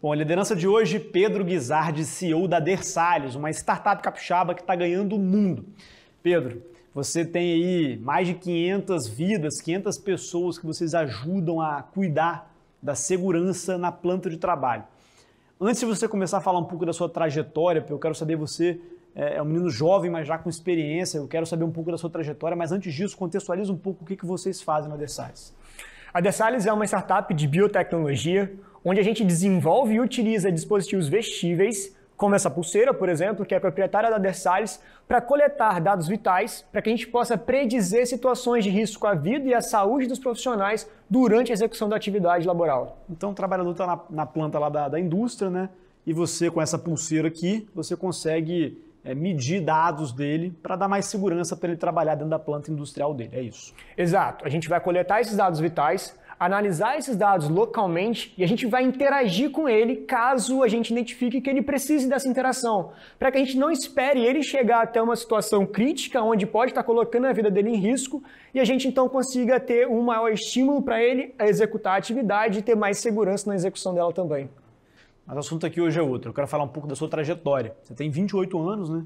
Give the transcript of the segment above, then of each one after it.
Bom, a liderança de hoje, Pedro Guizardi, CEO da Dersalhos, uma startup capixaba que está ganhando o mundo. Pedro, você tem aí mais de 500 vidas, 500 pessoas que vocês ajudam a cuidar da segurança na planta de trabalho. Antes de você começar a falar um pouco da sua trajetória, porque eu quero saber você é, é um menino jovem, mas já com experiência. Eu quero saber um pouco da sua trajetória, mas antes disso, contextualiza um pouco o que, que vocês fazem na Dessalles. A Dessalles é uma startup de biotecnologia onde a gente desenvolve e utiliza dispositivos vestíveis, como essa pulseira, por exemplo, que é proprietária da Versalhes, para coletar dados vitais para que a gente possa predizer situações de risco à vida e à saúde dos profissionais durante a execução da atividade laboral. Então, o trabalhador está na, na, planta lá da, da, indústria, né? E você, com essa pulseira aqui, você consegue é, medir dados dele para dar mais segurança para ele trabalhar dentro da planta industrial dele. É isso. Exato. A gente vai coletar esses dados vitais analisar esses dados localmente e a gente vai interagir com ele caso a gente identifique que ele precise dessa interação, para que a gente não espere ele chegar até uma situação crítica onde pode estar colocando a vida dele em risco e a gente então consiga ter um maior estímulo para ele executar a atividade e ter mais segurança na execução dela também. Mas o assunto aqui hoje é outro. Eu quero falar um pouco da sua trajetória. Você tem 28 anos, né?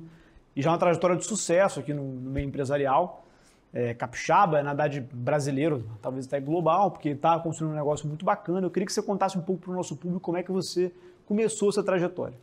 E já é uma trajetória de sucesso aqui no meio empresarial é, capixaba, é nadar brasileiro, talvez até global, porque está construindo um negócio muito bacana. Eu queria que você contasse um pouco para o nosso público como é que você começou essa trajetória.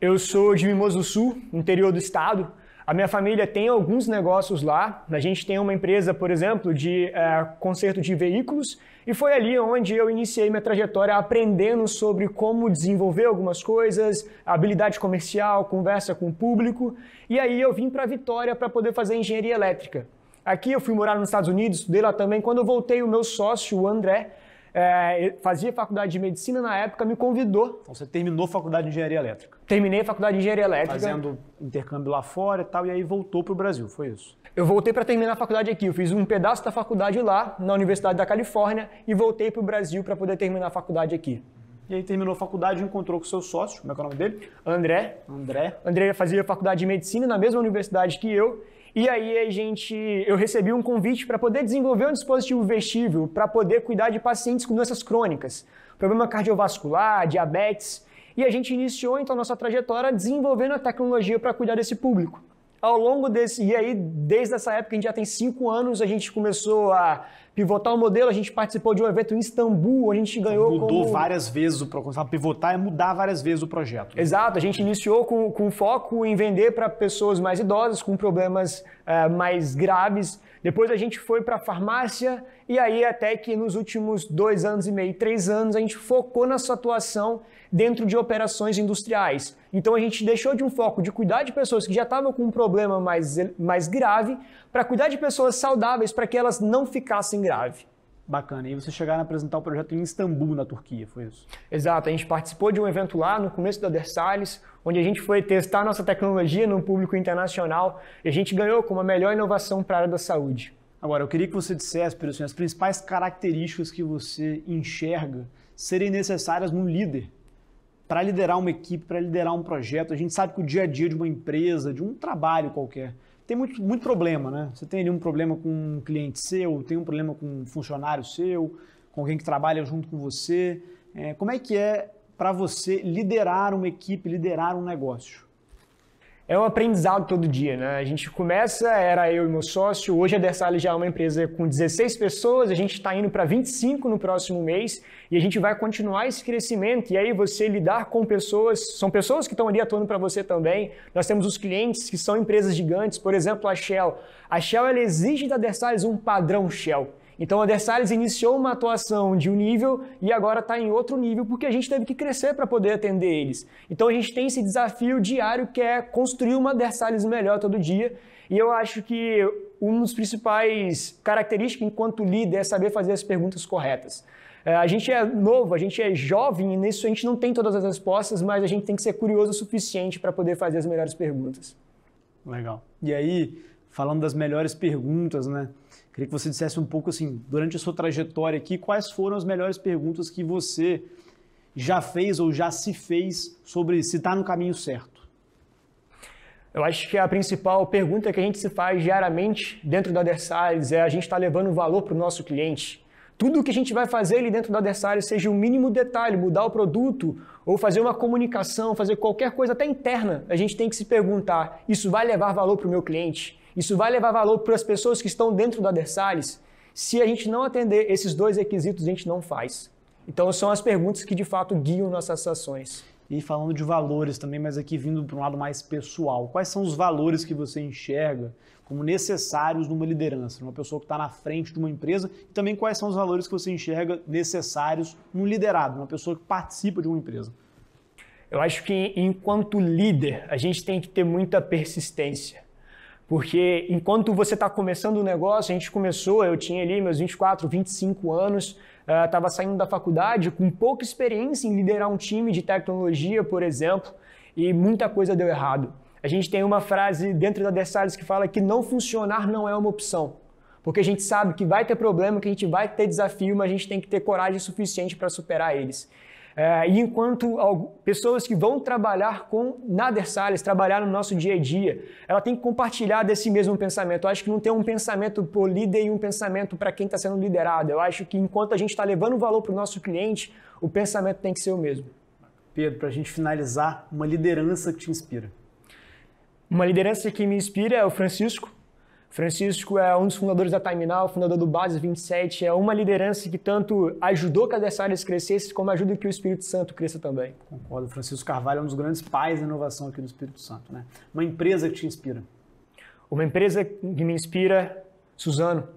Eu sou de Mimoso do Sul, interior do estado. A minha família tem alguns negócios lá. A gente tem uma empresa, por exemplo, de é, conserto de veículos, e foi ali onde eu iniciei minha trajetória aprendendo sobre como desenvolver algumas coisas, habilidade comercial, conversa com o público. E aí eu vim para Vitória para poder fazer engenharia elétrica. Aqui eu fui morar nos Estados Unidos, estudei lá também. Quando eu voltei, o meu sócio, o André, é, fazia faculdade de medicina na época, me convidou. Então você terminou a faculdade de engenharia elétrica? Terminei a faculdade de engenharia elétrica. Fazendo intercâmbio lá fora e tal, e aí voltou para o Brasil, foi isso? Eu voltei para terminar a faculdade aqui. Eu fiz um pedaço da faculdade lá, na Universidade da Califórnia, e voltei para o Brasil para poder terminar a faculdade aqui. E aí terminou a faculdade e encontrou com seu sócio, como é, que é o nome dele? André. André. André fazia faculdade de medicina na mesma universidade que eu. E aí a gente, eu recebi um convite para poder desenvolver um dispositivo vestível para poder cuidar de pacientes com doenças crônicas, problema cardiovascular, diabetes. E a gente iniciou então nossa trajetória desenvolvendo a tecnologia para cuidar desse público ao longo desse. E aí, desde essa época, a gente já tem cinco anos, a gente começou a pivotar o modelo, a gente participou de um evento em Istambul, a gente ganhou. Mudou como... várias vezes o projeto. Pivotar é mudar várias vezes o projeto. Exato, a gente iniciou com, com foco em vender para pessoas mais idosas, com problemas uh, mais graves. Depois a gente foi para a farmácia e aí até que nos últimos dois anos e meio, três anos, a gente focou na sua atuação dentro de operações industriais. Então a gente deixou de um foco de cuidar de pessoas que já estavam com um problema mais, mais grave para cuidar de pessoas saudáveis para que elas não ficassem grave. Bacana. E você chegaram a apresentar o projeto em Istambul, na Turquia, foi isso? Exato. A gente participou de um evento lá no começo da Versalhes, onde a gente foi testar nossa tecnologia no público internacional e a gente ganhou como a melhor inovação para a área da saúde. Agora, eu queria que você dissesse, Pedro, assim, as principais características que você enxerga serem necessárias num líder para liderar uma equipe, para liderar um projeto. A gente sabe que o dia a dia de uma empresa, de um trabalho qualquer, tem muito, muito problema, né? Você tem ali um problema com um cliente seu, tem um problema com um funcionário seu, com alguém que trabalha junto com você. É, como é que é para você liderar uma equipe, liderar um negócio? é um aprendizado todo dia, né? A gente começa, era eu e meu sócio, hoje a Dersalles já é uma empresa com 16 pessoas, a gente está indo para 25 no próximo mês e a gente vai continuar esse crescimento. E aí você lidar com pessoas, são pessoas que estão ali atuando para você também. Nós temos os clientes que são empresas gigantes, por exemplo, a Shell. A Shell ela exige da Dersalles um padrão Shell. Então a Eder iniciou uma atuação de um nível e agora está em outro nível porque a gente teve que crescer para poder atender eles. Então a gente tem esse desafio diário que é construir uma Eder melhor todo dia e eu acho que uma das principais características enquanto líder é saber fazer as perguntas corretas. É, a gente é novo, a gente é jovem e nisso a gente não tem todas as respostas, mas a gente tem que ser curioso o suficiente para poder fazer as melhores perguntas. Legal. E aí, falando das melhores perguntas, né? Queria que você dissesse um pouco assim, durante a sua trajetória aqui, quais foram as melhores perguntas que você já fez ou já se fez sobre se está no caminho certo? Eu acho que a principal pergunta que a gente se faz diariamente dentro da Adersalis é a gente está levando valor para o nosso cliente. Tudo o que a gente vai fazer ali dentro da Adersalis, seja o mínimo detalhe, mudar o produto ou fazer uma comunicação, fazer qualquer coisa até interna, a gente tem que se perguntar, isso vai levar valor para o meu cliente? Isso vai levar valor para as pessoas que estão dentro do Dersalis. Se a gente não atender esses dois requisitos, a gente não faz. Então são as perguntas que de fato guiam nossas ações. E falando de valores também, mas aqui vindo para um lado mais pessoal, quais são os valores que você enxerga como necessários numa liderança, numa pessoa que está na frente de uma empresa, e também quais são os valores que você enxerga necessários num liderado, numa pessoa que participa de uma empresa? Eu acho que enquanto líder, a gente tem que ter muita persistência. Porque enquanto você está começando o um negócio, a gente começou, eu tinha ali meus 24, 25 anos, estava eh, uh, saindo da faculdade com pouca experiência em liderar um time de tecnologia, por exemplo, e muita coisa deu errado. A gente tem uma frase dentro da Dessalles que fala que não funcionar não é uma opção. Porque a gente sabe que vai ter problema, que a gente vai ter desafio, mas a gente tem que ter coragem suficiente para superar eles. É, e enquanto pessoas que vão trabalhar com Nader Salles, trabalhar no nosso dia a dia, ela tem que compartilhar desse mesmo pensamento. Eu acho que não tem um pensamento para o líder e um pensamento para quem está sendo liderado. Eu acho que enquanto a gente está levando valor para o nosso cliente, o pensamento tem que ser o mesmo. Pedro, para a gente finalizar, uma liderança que te inspira. Uma liderança que me inspira é o Francisco, Francisco é um dos fundadores da Time Now, fundador do Base 27, é uma liderança que tanto ajudou que a Adversários crescesse, como ajuda que o Espírito Santo cresça também. Concordo, Francisco Carvalho é um dos grandes pais da inovação aqui no Espírito Santo. Né? Uma empresa que te inspira? Uma empresa que me inspira, Suzano.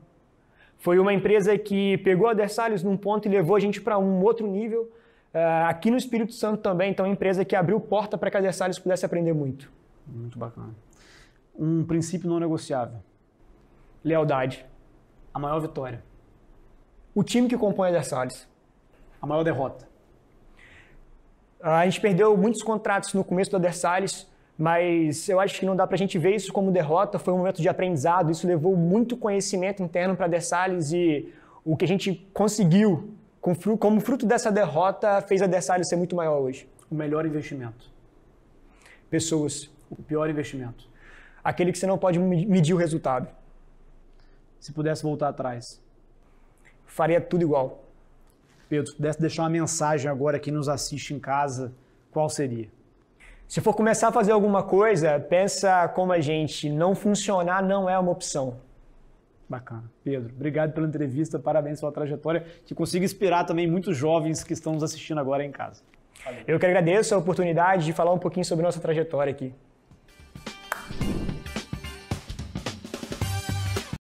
Foi uma empresa que pegou a Adversários num ponto e levou a gente para um outro nível, eh, aqui no Espírito Santo também, então é uma empresa que abriu porta para que a Adversários pudesse aprender muito. Muito bacana. Um princípio não negociável lealdade, a maior vitória. O time que compõe adversários, a maior derrota. Ah, a gente perdeu muitos contratos no começo do adversários, mas eu acho que não dá para a gente ver isso como derrota, foi um momento de aprendizado, isso levou muito conhecimento interno para Dessalles e o que a gente conseguiu como fruto dessa derrota fez a Dessalles ser muito maior hoje. O melhor investimento. Pessoas, o pior investimento. Aquele que você não pode medir o resultado se pudesse voltar atrás? Faria tudo igual. Pedro, se pudesse deixar uma mensagem agora que nos assiste em casa, qual seria? Se for começar a fazer alguma coisa, pensa como a gente não funcionar não é uma opção. Bacana. Pedro, obrigado pela entrevista, parabéns pela trajetória, que consiga inspirar também muitos jovens que estão nos assistindo agora em casa. Valeu. Eu que agradeço a oportunidade de falar um pouquinho sobre nossa trajetória aqui.